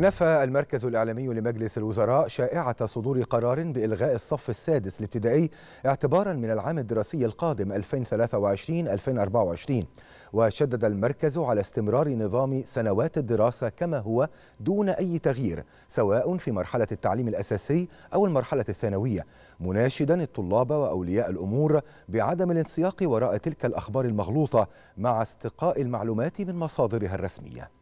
نفى المركز الإعلامي لمجلس الوزراء شائعة صدور قرار بإلغاء الصف السادس الابتدائي اعتبارا من العام الدراسي القادم 2023-2024 وشدد المركز على استمرار نظام سنوات الدراسة كما هو دون أي تغيير سواء في مرحلة التعليم الأساسي أو المرحلة الثانوية مناشدا الطلاب وأولياء الأمور بعدم الانسياق وراء تلك الأخبار المغلوطة مع استقاء المعلومات من مصادرها الرسمية